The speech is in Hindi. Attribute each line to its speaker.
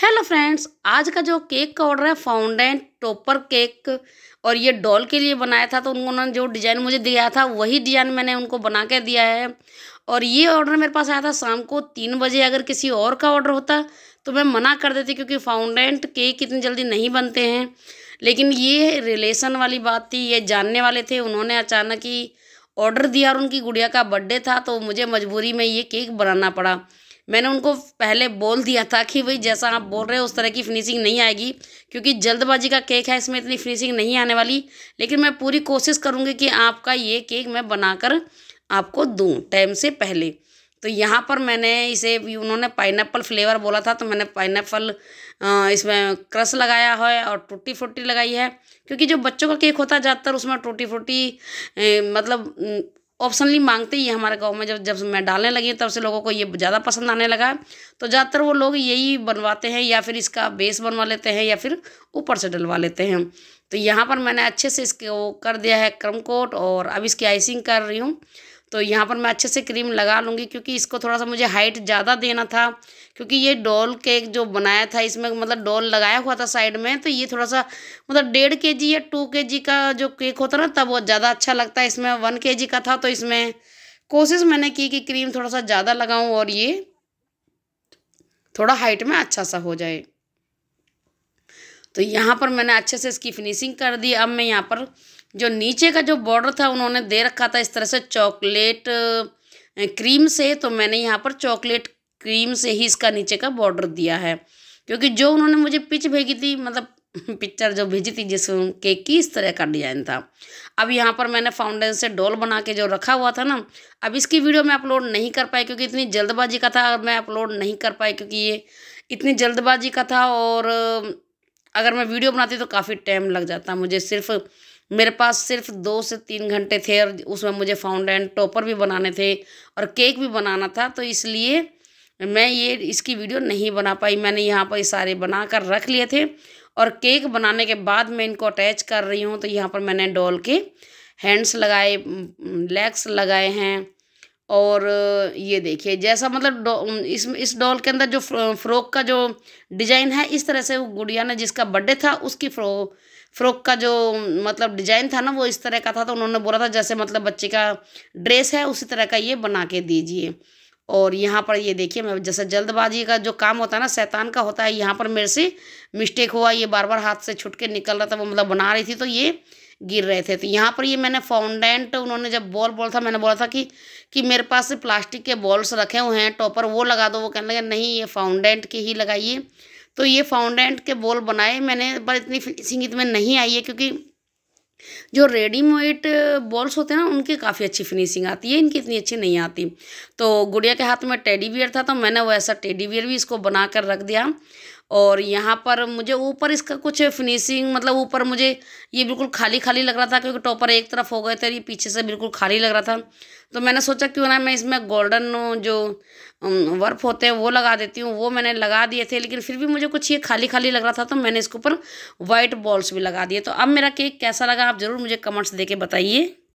Speaker 1: हेलो फ्रेंड्स आज का जो केक का ऑर्डर है फाउंडेंट टोपर केक और ये डॉल के लिए बनाया था तो उन्होंने जो डिज़ाइन मुझे दिया था वही डिज़ाइन मैंने उनको बना के दिया है और ये ऑर्डर मेरे पास आया था शाम को तीन बजे अगर किसी और का ऑर्डर होता तो मैं मना कर देती क्योंकि फाउंडेंट केक इतनी जल्दी नहीं बनते हैं लेकिन ये रिलेशन वाली बात थी ये जानने वाले थे उन्होंने अचानक ही ऑर्डर दिया और उनकी गुड़िया का बर्थडे था तो मुझे मजबूरी में ये केक बनाना पड़ा मैंने उनको पहले बोल दिया था कि भाई जैसा आप बोल रहे हो उस तरह की फिनिशिंग नहीं आएगी क्योंकि जल्दबाजी का केक है इसमें इतनी फिनिशिंग नहीं आने वाली लेकिन मैं पूरी कोशिश करूँगी कि आपका ये केक मैं बनाकर आपको दूँ टाइम से पहले तो यहाँ पर मैंने इसे उन्होंने पाइनएप्पल फ्लेवर बोला था तो मैंने पाइनएप्पल इसमें क्रस लगाया है और टूटी फ्रूटी लगाई है क्योंकि जो बच्चों का केक होता है ज़्यादातर उसमें टूटी फ्रूटी मतलब ऑप्शनली मांगते ही हमारे गाँव में जब जब मैं डालने लगी तब से लोगों को ये ज़्यादा पसंद आने लगा तो ज़्यादातर वो लोग यही बनवाते हैं या फिर इसका बेस बनवा लेते हैं या फिर ऊपर से डलवा लेते हैं तो यहाँ पर मैंने अच्छे से इसको कर दिया है क्रम कोट और अब इसकी आइसिंग कर रही हूँ तो यहाँ पर मैं अच्छे से क्रीम लगा लूँगी क्योंकि इसको थोड़ा सा मुझे हाइट ज़्यादा देना था क्योंकि ये डॉल केक जो बनाया था इसमें मतलब डॉल लगाया हुआ था साइड में तो ये थोड़ा सा मतलब डेढ़ के जी या टू के जी का जो केक होता ना तब वो ज़्यादा अच्छा लगता है इसमें वन के जी का था तो इसमें कोशिश मैंने की कि क्रीम थोड़ा सा ज़्यादा लगाऊँ और ये थोड़ा हाइट में अच्छा सा हो जाए तो यहाँ पर मैंने अच्छे से इसकी फिनिशिंग कर दी अब मैं यहाँ पर जो नीचे का जो बॉर्डर था उन्होंने दे रखा था इस तरह से चॉकलेट क्रीम से तो मैंने यहाँ पर चॉकलेट क्रीम से ही इसका नीचे का बॉर्डर दिया है क्योंकि जो उन्होंने मुझे पिच भेजी थी मतलब पिक्चर जो भेजी थी जिस केक की इस तरह का डिज़ाइन था अब यहाँ पर मैंने फाउंडेशन से डोल बना के जो रखा हुआ था ना अब इसकी वीडियो मैं अपलोड नहीं कर पाई क्योंकि इतनी जल्दबाजी का था मैं अपलोड नहीं कर पाई क्योंकि ये इतनी जल्दबाजी का था और अगर मैं वीडियो बनाती तो काफ़ी टाइम लग जाता मुझे सिर्फ़ मेरे पास सिर्फ दो से तीन घंटे थे और उसमें मुझे फाउंडेंट टॉपर भी बनाने थे और केक भी बनाना था तो इसलिए मैं ये इसकी वीडियो नहीं बना पाई मैंने यहाँ पर सारे बना कर रख लिए थे और केक बनाने के बाद मैं इनको अटैच कर रही हूँ तो यहाँ पर मैंने डॉल के हैंड्स लगाए लेग्स लगाए हैं और ये देखिए जैसा मतलब इस इस डॉल के अंदर जो फ्रॉक का जो डिजाइन है इस तरह से वो गुड़िया ने जिसका बर्थडे था उसकी फ्रो फ्रॉक का जो मतलब डिजाइन था ना वो इस तरह का था तो उन्होंने बोला था जैसे मतलब बच्चे का ड्रेस है उसी तरह का ये बना के दीजिए और यहाँ पर ये देखिए मैं जैसे जल्दबाजी का जो काम होता है ना शैतान का होता है यहाँ पर मेरे से मिस्टेक हुआ ये बार बार हाथ से छुट के निकल रहा था वो मतलब बना रही थी तो ये गिर रहे थे तो यहाँ पर ये मैंने फाउंडेंट उन्होंने जब बॉल बोला था मैंने बोला था कि कि मेरे पास प्लास्टिक के बॉल्स रखे हुए हैं टॉपर वो लगा दो वो कहने लगे नहीं ये फाउंडेंट के ही लगाइए तो ये फाउंडेंट के बॉल बनाए मैंने पर इतनी फिनिशिंग इतमें नहीं आई है क्योंकि जो रेडीमेड बॉल्स होते हैं ना उनकी काफ़ी अच्छी फिनिशिंग आती है इनकी इतनी अच्छी नहीं आती तो गुड़िया के हाथ में टेडी बियर था तो मैंने ऐसा टेडी बियर भी इसको बना कर रख दिया और यहाँ पर मुझे ऊपर इसका कुछ फिनिशिंग मतलब ऊपर मुझे ये बिल्कुल खाली खाली लग रहा था क्योंकि टॉपर एक तरफ हो गए थे ये पीछे से बिल्कुल खाली लग रहा था तो मैंने सोचा क्यों ना मैं इसमें गोल्डन जो वर्फ होते हैं वो लगा देती हूँ वो मैंने लगा दिए थे लेकिन फिर भी मुझे कुछ ये खाली खाली लग रहा था तो मैंने इसके ऊपर वाइट बॉल्स भी लगा दिए तो अब मेरा केक कैसा लगा आप ज़रूर मुझे कमेंट्स दे के बताइए